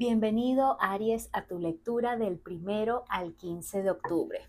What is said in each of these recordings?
Bienvenido, Aries, a tu lectura del primero al 15 de octubre.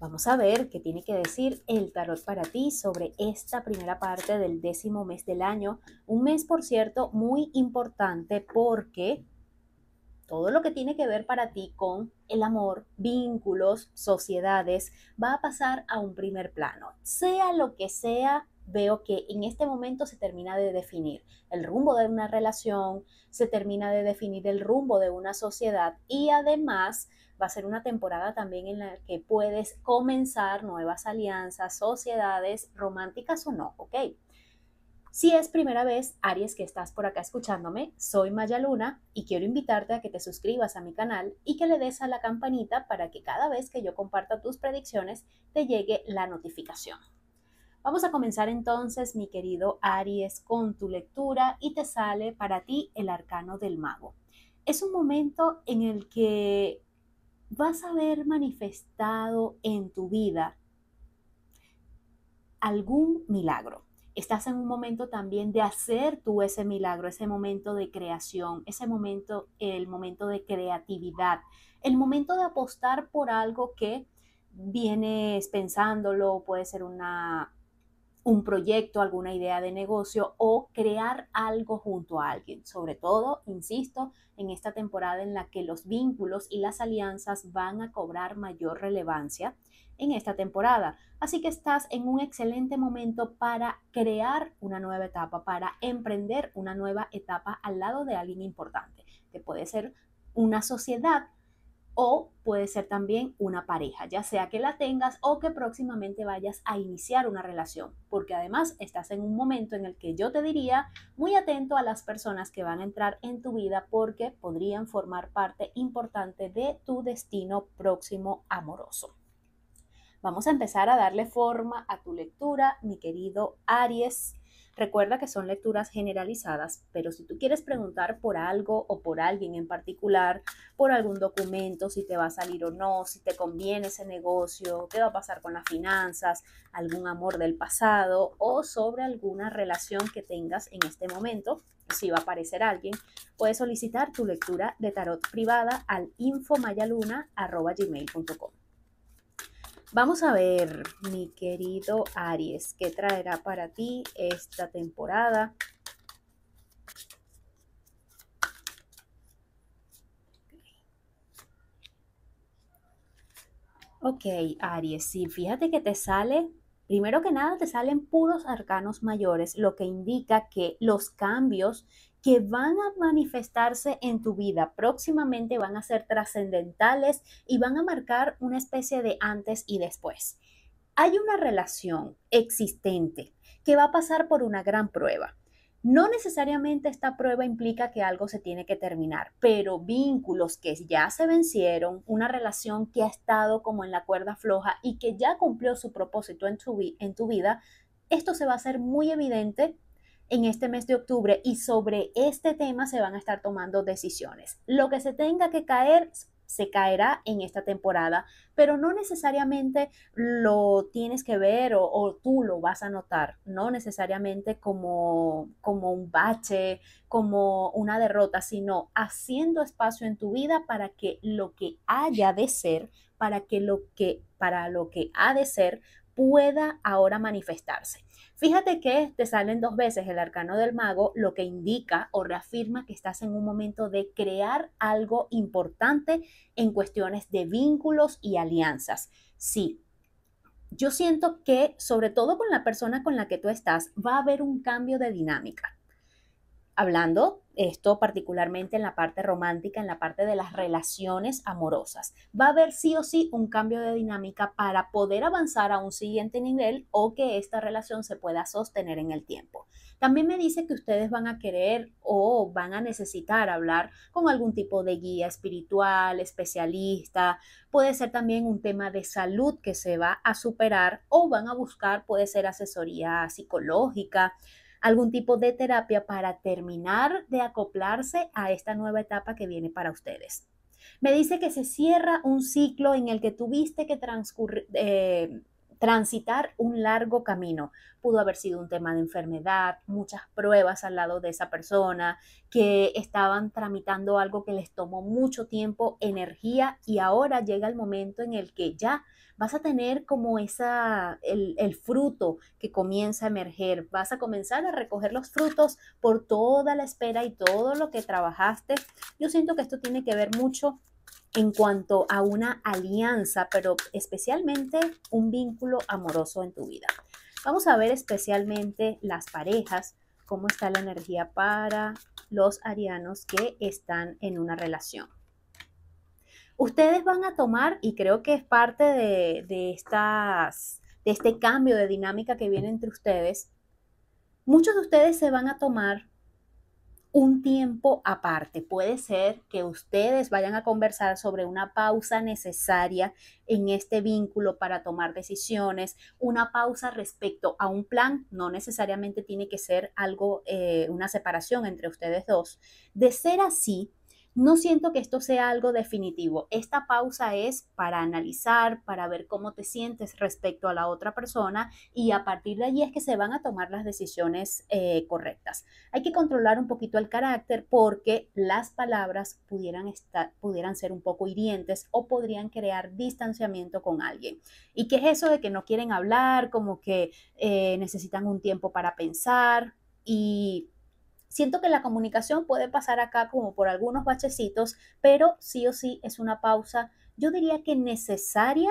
Vamos a ver qué tiene que decir el tarot para ti sobre esta primera parte del décimo mes del año. Un mes, por cierto, muy importante porque todo lo que tiene que ver para ti con el amor, vínculos, sociedades, va a pasar a un primer plano. Sea lo que sea veo que en este momento se termina de definir el rumbo de una relación, se termina de definir el rumbo de una sociedad y además va a ser una temporada también en la que puedes comenzar nuevas alianzas, sociedades románticas o no, ¿ok? Si es primera vez, Aries, que estás por acá escuchándome, soy Maya Luna y quiero invitarte a que te suscribas a mi canal y que le des a la campanita para que cada vez que yo comparta tus predicciones te llegue la notificación. Vamos a comenzar entonces, mi querido Aries, con tu lectura y te sale para ti el arcano del mago. Es un momento en el que vas a ver manifestado en tu vida algún milagro. Estás en un momento también de hacer tú ese milagro, ese momento de creación, ese momento, el momento de creatividad, el momento de apostar por algo que vienes pensándolo, puede ser una un proyecto, alguna idea de negocio o crear algo junto a alguien. Sobre todo, insisto, en esta temporada en la que los vínculos y las alianzas van a cobrar mayor relevancia en esta temporada. Así que estás en un excelente momento para crear una nueva etapa, para emprender una nueva etapa al lado de alguien importante, que puede ser una sociedad o puede ser también una pareja, ya sea que la tengas o que próximamente vayas a iniciar una relación, porque además estás en un momento en el que yo te diría muy atento a las personas que van a entrar en tu vida porque podrían formar parte importante de tu destino próximo amoroso. Vamos a empezar a darle forma a tu lectura, mi querido Aries. Recuerda que son lecturas generalizadas, pero si tú quieres preguntar por algo o por alguien en particular, por algún documento, si te va a salir o no, si te conviene ese negocio, qué va a pasar con las finanzas, algún amor del pasado o sobre alguna relación que tengas en este momento, si va a aparecer alguien, puedes solicitar tu lectura de tarot privada al infomayaluna.gmail.com. Vamos a ver, mi querido Aries, qué traerá para ti esta temporada. Ok, Aries, sí, fíjate que te sale Primero que nada, te salen puros arcanos mayores, lo que indica que los cambios que van a manifestarse en tu vida. Próximamente van a ser trascendentales y van a marcar una especie de antes y después. Hay una relación existente que va a pasar por una gran prueba. No necesariamente esta prueba implica que algo se tiene que terminar, pero vínculos que ya se vencieron, una relación que ha estado como en la cuerda floja y que ya cumplió su propósito en tu, vida, esto se va a hacer muy evidente en este mes de octubre y sobre este tema se van a estar tomando decisiones. Lo que se tenga que caer se caerá en esta temporada, pero no necesariamente lo tienes que ver o, tú lo vas a notar, no necesariamente como, como un bache, como una derrota, sino haciendo espacio en tu vida para que lo que haya de ser, para que lo que, para lo que ha de ser, pueda ahora manifestarse. Fíjate que te salen dos veces el arcano del mago, lo que indica o reafirma que estás en un momento de crear algo importante en cuestiones de vínculos y alianzas. Sí, yo siento que sobre todo con la persona con la que tú estás va a haber un cambio de dinámica. Hablando esto particularmente en la parte romántica, en la parte de las relaciones amorosas. Va a haber sí o sí un cambio de dinámica para poder avanzar a un siguiente nivel o que esta relación se pueda sostener en el tiempo. También me dice que ustedes van a querer o van a necesitar hablar con algún tipo de guía espiritual, especialista. Puede ser también un tema de salud que se va a superar o van a buscar, puede ser asesoría psicológica algún tipo de terapia para terminar de acoplarse a esta nueva etapa que viene para ustedes. Me dice que se cierra un ciclo en el que tuviste que transcurrir... Eh, transitar un largo camino. Pudo haber sido un tema de enfermedad, muchas pruebas al lado de esa persona, que estaban tramitando algo que les tomó mucho tiempo, energía, y ahora llega el momento en el que ya vas a tener como esa, el, el fruto que comienza a emerger, vas a comenzar a recoger los frutos por toda la espera y todo lo que trabajaste. Yo siento que esto tiene que ver mucho en cuanto a una alianza, pero especialmente un vínculo amoroso en tu vida. Vamos a ver especialmente las parejas, cómo está la energía para los arianos que están en una relación. Ustedes van a tomar, y creo que es parte de, estas, de este cambio de dinámica que viene entre ustedes, muchos de ustedes se van a tomar un tiempo aparte. Puede ser que ustedes vayan a conversar sobre una pausa necesaria en este vínculo para tomar decisiones, una pausa respecto a un plan, no necesariamente tiene que ser algo, eh, una separación entre ustedes dos. De ser así, no siento que esto sea algo definitivo. Esta pausa es para analizar, para ver cómo te sientes respecto a la otra persona y a partir de allí es que se van a tomar las decisiones eh, correctas. Hay que controlar un poquito el carácter porque las palabras pudieran, estar, pudieran ser un poco hirientes o podrían crear distanciamiento con alguien. ¿Y qué es eso de que no quieren hablar, como que eh, necesitan un tiempo para pensar? Y Siento que la comunicación puede pasar acá como por algunos bachecitos, pero sí o sí es una pausa, yo diría que necesaria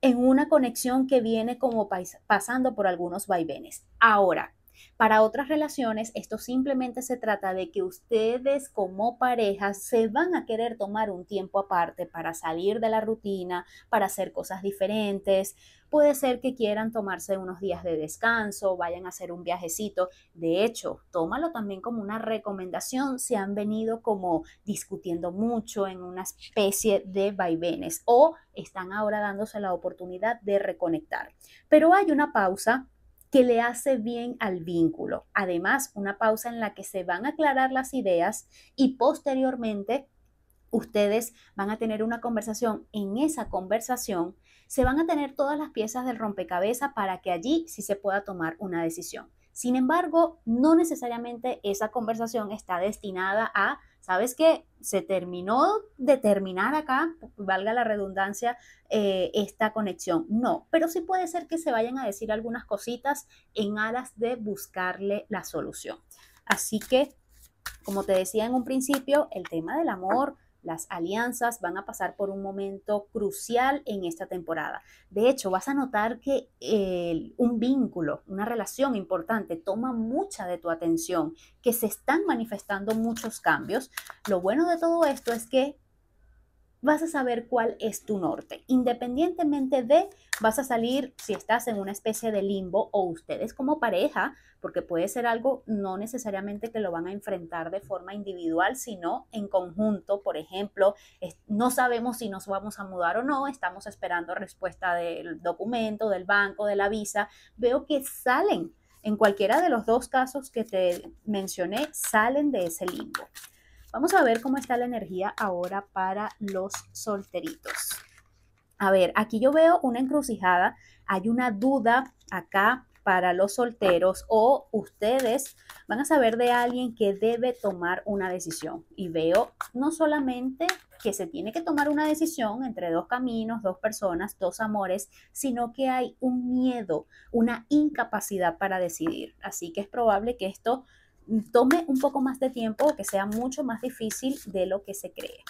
en una conexión que viene como pasando por algunos vaivenes. Ahora, para otras relaciones, esto simplemente se trata de que ustedes como pareja se van a querer tomar un tiempo aparte para salir de la rutina, para hacer cosas diferentes puede ser que quieran tomarse unos días de descanso, vayan a hacer un viajecito. De hecho, tómalo también como una recomendación si han venido como discutiendo mucho en una especie de vaivenes o están ahora dándose la oportunidad de reconectar. Pero hay una pausa que le hace bien al vínculo. Además, una pausa en la que se van a aclarar las ideas y posteriormente ustedes van a tener una conversación. En esa conversación se van a tener todas las piezas del rompecabezas para que allí sí se pueda tomar una decisión. Sin embargo, no necesariamente esa conversación está destinada a, ¿sabes qué? Se terminó de terminar acá, valga la redundancia, eh, esta conexión. No, pero sí puede ser que se vayan a decir algunas cositas en aras de buscarle la solución. Así que, como te decía en un principio, el tema del amor, las alianzas van a pasar por un momento crucial en esta temporada. De hecho, vas a notar que un vínculo, una relación importante, toma mucha de tu atención, que se están manifestando muchos cambios. Lo bueno de todo esto es que vas a saber cuál es tu norte. Independientemente de, vas a salir si estás en una especie de limbo o ustedes como pareja, porque puede ser algo no necesariamente que lo van a enfrentar de forma individual, sino en conjunto. Por ejemplo, no sabemos si nos vamos a mudar o no, estamos esperando respuesta del documento, del banco, de la visa. Veo que salen. En cualquiera de los dos casos que te mencioné, salen de ese limbo. Vamos a ver cómo está la energía ahora para los solteritos. A ver, aquí yo veo una encrucijada, hay una duda acá para los solteros o ustedes van a saber de alguien que debe tomar una decisión. Y veo no solamente que se tiene que tomar una decisión entre dos caminos, dos personas, dos amores, sino que hay un miedo, una incapacidad para decidir. Así que es probable que esto tome un poco más de tiempo o que sea mucho más difícil de lo que se cree.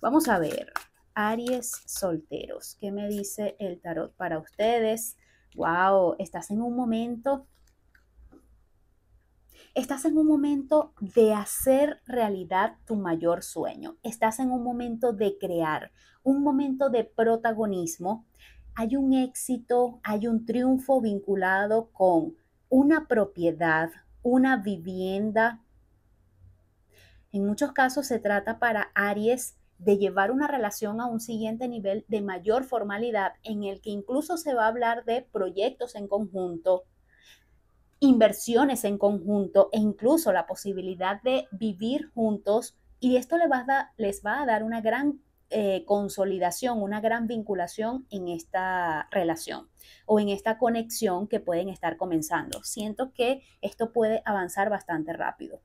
Vamos a ver, Aries solteros, ¿qué me dice el tarot para ustedes? Wow, estás en un momento Estás en un momento de hacer realidad tu mayor sueño. Estás en un momento de crear, un momento de protagonismo. Hay un éxito, hay un triunfo vinculado con una propiedad, una vivienda. En muchos casos se trata para Aries de llevar una relación a un siguiente nivel de mayor formalidad en el que incluso se va a hablar de proyectos en conjunto, inversiones en conjunto e incluso la posibilidad de vivir juntos. Y esto les va a, les va a dar una gran eh, consolidación, una gran vinculación en esta relación o en esta conexión que pueden estar comenzando. Siento que esto puede avanzar bastante rápido.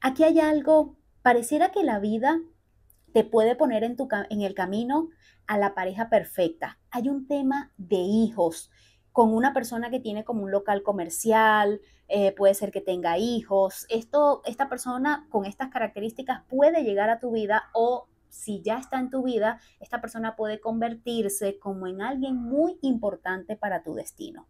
Aquí hay algo, pareciera que la vida te puede poner en, tu, en el camino a la pareja perfecta. Hay un tema de hijos con una persona que tiene como un local comercial, eh, puede ser que tenga hijos. Esto, esta persona con estas características puede llegar a tu vida o si ya está en tu vida, esta persona puede convertirse como en alguien muy importante para tu destino.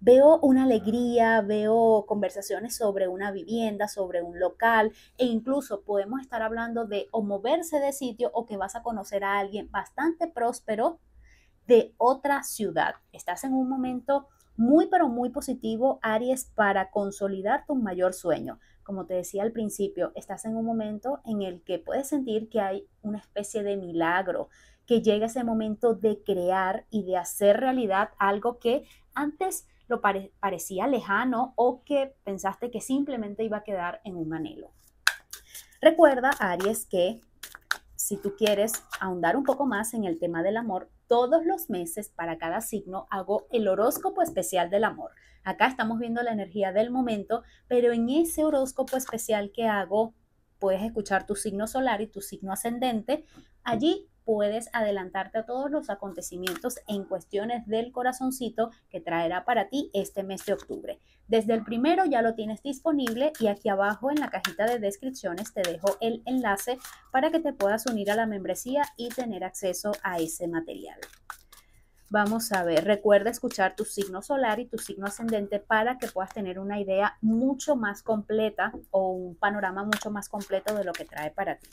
Veo una alegría, veo conversaciones sobre una vivienda, sobre un local e incluso podemos estar hablando de o moverse de sitio o que vas a conocer a alguien bastante próspero de otra ciudad. Estás en un momento muy pero muy positivo, Aries, para consolidar tu mayor sueño como te decía al principio, estás en un momento en el que puedes sentir que hay una especie de milagro, que llega ese momento de crear y de hacer realidad algo que antes lo parecía lejano o que pensaste que simplemente iba a quedar en un anhelo. Recuerda, Aries, que si tú quieres ahondar un poco más en el tema del amor, todos los meses para cada signo hago el horóscopo especial del amor. Acá estamos viendo la energía del momento, pero en ese horóscopo especial que hago, puedes escuchar tu signo solar y tu signo ascendente. Allí puedes adelantarte a todos los acontecimientos en cuestiones del corazoncito que traerá para ti este mes de octubre. Desde el primero ya lo tienes disponible y aquí abajo en la cajita de descripciones te dejo el enlace para que te puedas unir a la membresía y tener acceso a ese material. Vamos a ver, recuerda escuchar tu signo solar y tu signo ascendente para que puedas tener una idea mucho más completa o un panorama mucho más completo de lo que trae para ti.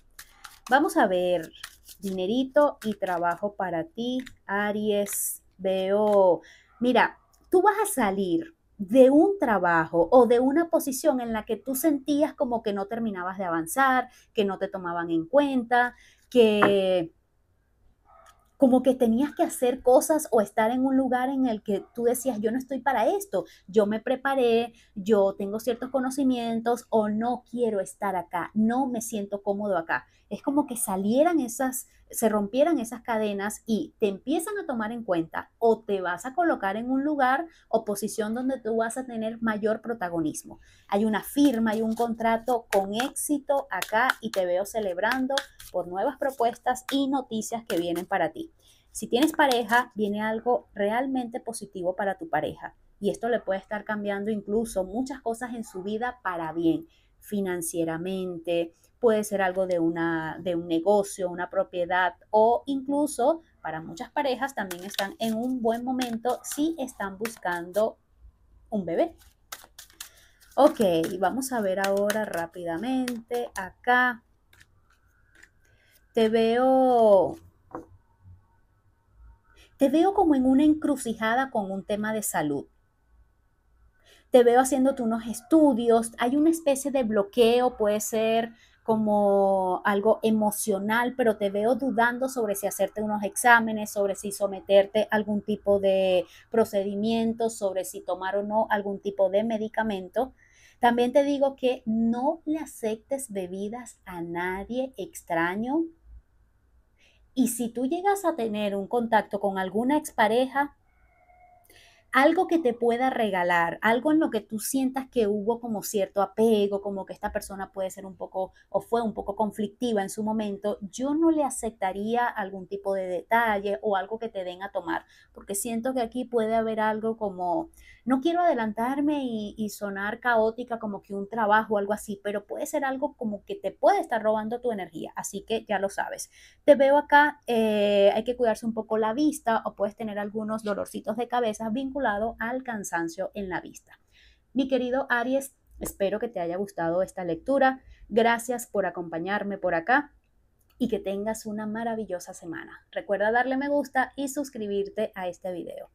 Vamos a ver dinerito y trabajo para ti, Aries. Veo, mira, tú vas a salir de un trabajo o de una posición en la que tú sentías como que no terminabas de avanzar, que no te tomaban en cuenta, que como que tenías que hacer cosas o estar en un lugar en el que tú decías, yo no estoy para esto, yo me preparé, yo tengo ciertos conocimientos o no quiero estar acá, no me siento cómodo acá. Es como que salieran esas se rompieran esas cadenas y te empiezan a tomar en cuenta o te vas a colocar en un lugar o posición donde tú vas a tener mayor protagonismo. Hay una firma, y un contrato con éxito acá y te veo celebrando por nuevas propuestas y noticias que vienen para ti. Si tienes pareja, viene algo realmente positivo para tu pareja y esto le puede estar cambiando incluso muchas cosas en su vida para bien financieramente, puede ser algo de, una, de un negocio, una propiedad o incluso para muchas parejas también están en un buen momento si están buscando un bebé. Ok, vamos a ver ahora rápidamente acá. Te veo te veo como en una encrucijada con un tema de salud te veo haciéndote unos estudios, hay una especie de bloqueo, puede ser como algo emocional, pero te veo dudando sobre si hacerte unos exámenes, sobre si someterte a algún tipo de procedimiento, sobre si tomar o no algún tipo de medicamento. También te digo que no le aceptes bebidas a nadie extraño. Y si tú llegas a tener un contacto con alguna expareja, algo que te pueda regalar, algo en lo que tú sientas que hubo como cierto apego, como que esta persona puede ser un poco o fue un poco conflictiva en su momento, yo no le aceptaría algún tipo de detalle o algo que te den a tomar, porque siento que aquí puede haber algo como, no quiero adelantarme y, sonar caótica como que un trabajo o algo así, pero puede ser algo como que te puede estar robando tu energía, así que ya lo sabes. Te veo acá, eh, hay que cuidarse un poco la vista o puedes tener algunos dolorcitos de cabeza vinculados lado al cansancio en la vista. Mi querido Aries, espero que te haya gustado esta lectura. Gracias por acompañarme por acá y que tengas una maravillosa semana. Recuerda darle me gusta y suscribirte a este video.